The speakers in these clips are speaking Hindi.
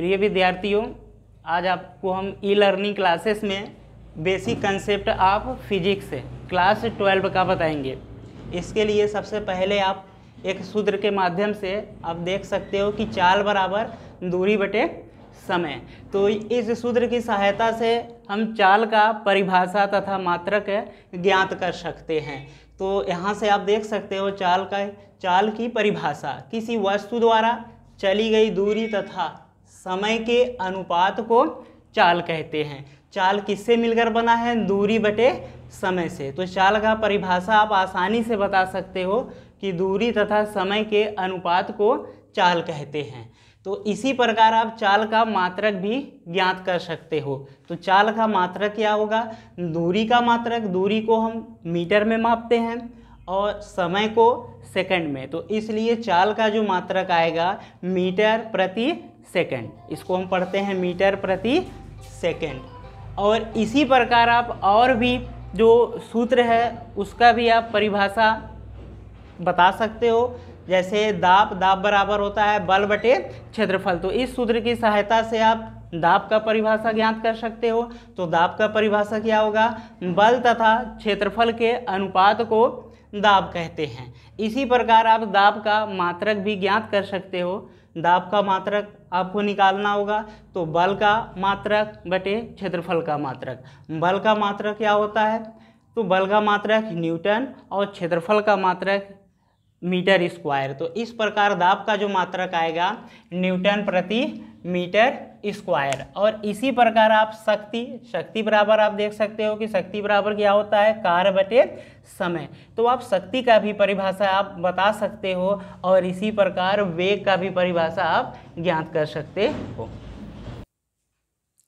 प्रिय विद्यार्थियों आज आपको हम ई लर्निंग क्लासेस में basic concept of physics class twelve का बताएंगे इसके लिए सबसे पहले आप एक सूत्र के माध्यम से आप देख सकते हो कि चाल बराबर दूरी बटे समय तो इस सूत्र की सहायता से हम चाल का परिभाषा तथा मात्रक ज्ञात कर सकते हैं तो यहाँ से आप देख सकते हो चाल का चाल की परिभाषा किसी वस्तु द्वारा चली गई दूरी तथा समय के अनुपात को चाल कहते हैं चाल किससे मिलकर बना है दूरी बटे समय से तो चाल का परिभाषा आप आसानी से बता सकते हो कि दूरी तथा समय के अनुपात को चाल कहते हैं तो इसी प्रकार आप चाल का मात्रक भी ज्ञात कर सकते हो तो चाल का मात्रक क्या होगा दूरी का मात्रक दूरी को हम मीटर में मापते हैं और समय को सेकंड में तो इसलिए चाल का जो मात्रक आएगा मीटर प्रति सेकेंड इसको हम पढ़ते हैं मीटर प्रति सेकेंड और इसी प्रकार आप और भी जो सूत्र है उसका भी आप परिभाषा बता सकते हो जैसे दाप दाप बराबर होता है बल बटे क्षेत्रफल तो इस सूत्र की सहायता से आप दाप का परिभाषा ज्ञात कर सकते हो तो दाप का परिभाषा क्या होगा बल तथा क्षेत्रफल के अनुपात को दाब कहते हैं इसी प्रकार आप दाब का मात्रक भी ज्ञात कर सकते हो दाब का मात्रक आपको निकालना होगा तो बल का मात्रक बटे क्षेत्रफल का मात्रक बल का मात्रक क्या होता है तो बल का मात्रक न्यूटन और क्षेत्रफल का मात्रक मीटर स्क्वायर तो इस प्रकार दाब का जो मात्रक आएगा न्यूटन प्रति मीटर स्क्वायर और इसी प्रकार आप शक्ति शक्ति बराबर आप देख सकते हो कि शक्ति बराबर क्या होता है कार्य बटे समय तो आप शक्ति का भी परिभाषा आप बता सकते हो और इसी प्रकार वेग का भी परिभाषा आप ज्ञात कर सकते हो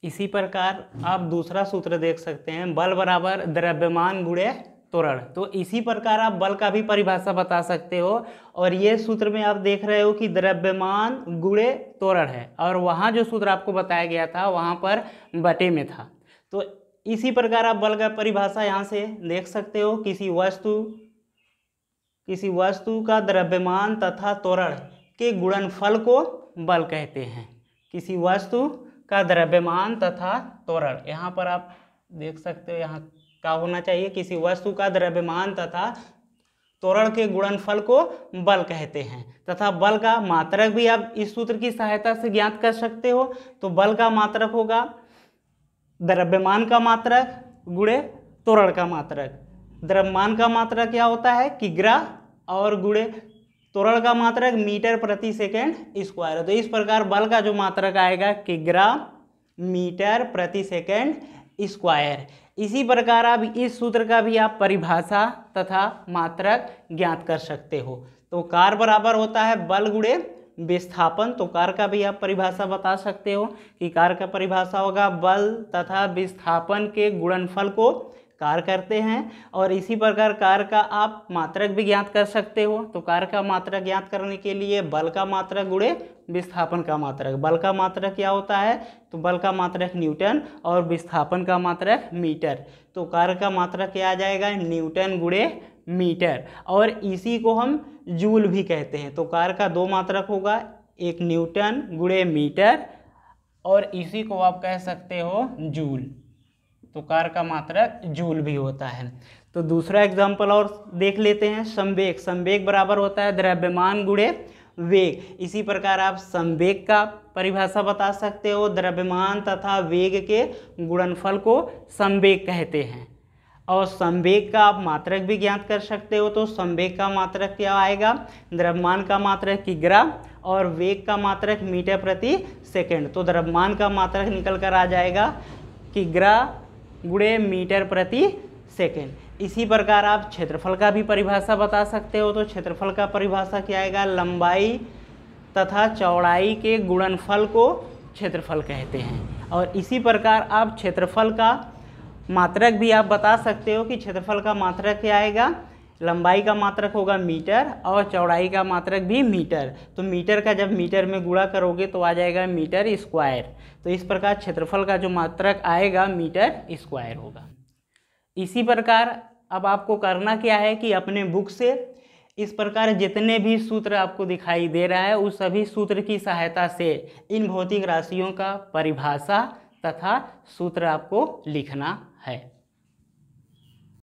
इसी प्रकार आप दूसरा सूत्र देख सकते हैं बल बराबर द्रव्यमान बुढ़े त्वरण तो इसी प्रकार आप बल का भी परिभाषा बता सकते हो और ये सूत्र में आप देख रहे हो कि द्रव्यमान गुड़े त्वरण है और वहाँ जो सूत्र आपको बताया गया था वहाँ पर बटे में था तो इसी प्रकार आप बल का परिभाषा यहाँ से देख सकते हो किसी वस्तु किसी वस्तु का द्रव्यमान तथा त्वरण के गुणनफल को बल कहते हैं किसी वस्तु का द्रव्यमान तथा त्वरण यहाँ पर आप देख सकते हो यहाँ क्या होना चाहिए किसी वस्तु का द्रव्यमान तथा त्वरण के गुणनफल को बल कहते हैं तथा बल का मात्रक भी आप इस सूत्र की सहायता से ज्ञात कर सकते हो तो बल का मात्रक होगा द्रव्यमान का मात्रक गुणे त्वरण का मात्रक द्रव्यमान का मात्रक क्या होता है किग्रा और गुणे त्वरण का मात्रक मीटर प्रति सेकेंड स्क्वायर तो इस प्रकार बल का जो मात्रक आएगा किग्रा मीटर प्रति सेकेंड स्क्वायर इसी प्रकार आप इस सूत्र का भी आप परिभाषा तथा मात्रक ज्ञात कर सकते हो तो कार बराबर होता है बल गुड़े विस्थापन तो कार का भी आप परिभाषा बता सकते हो कि कार का परिभाषा होगा बल तथा विस्थापन के गुणनफल को कार करते हैं और इसी प्रकार कार का आप मात्रक भी ज्ञात कर सकते हो तो कार का मात्रक ज्ञात करने के लिए बल का मात्रक गुड़े विस्थापन का मात्रक बल का मात्रक क्या होता है तो बल का मात्रक न्यूटन और विस्थापन का मात्रक मीटर तो कार का मात्रक क्या आ जाएगा न्यूटन गुड़े मीटर और इसी को हम जूल भी कहते हैं तो कार का दो मात्रक होगा एक न्यूटन गुड़े मीटर और इसी को आप कह सकते हो जूल तो कार का मात्रक जूल भी होता है तो दूसरा एग्जाम्पल और देख लेते हैं संवेग संवेग बराबर होता है द्रव्यमान गुड़े वेग इसी प्रकार आप संवेग का परिभाषा बता सकते हो द्रव्यमान तथा वेग के गुणनफल को संवेग कहते हैं और संवेग का आप मात्रक भी ज्ञात कर सकते हो तो संवेग का मात्रक क्या आएगा द्रव्यमान का मात्रक किग्रा और वेग का मात्रक मीटर प्रति सेकंड तो द्रव्यमान का मात्रक निकल कर आ जाएगा किग्रा गुड़े मीटर प्रति सेकेंड इसी प्रकार आप क्षेत्रफल का भी परिभाषा बता सकते हो तो क्षेत्रफल का परिभाषा क्या आएगा लंबाई तथा चौड़ाई के गुणनफल को क्षेत्रफल कहते हैं और इसी प्रकार आप क्षेत्रफल का मात्रक भी आप बता सकते हो कि क्षेत्रफल का मात्रक क्या आएगा लंबाई का मात्रक होगा मीटर और चौड़ाई का मात्रक भी मीटर तो मीटर का जब मीटर में गुणा करोगे तो आ जाएगा मीटर स्क्वायर तो इस प्रकार क्षेत्रफल का जो मात्रक आएगा मीटर स्क्वायर होगा इसी प्रकार अब आपको करना क्या है कि अपने बुक से इस प्रकार जितने भी सूत्र आपको दिखाई दे रहा है उस सभी सूत्र की सहायता से इन भौतिक राशियों का परिभाषा तथा सूत्र आपको लिखना है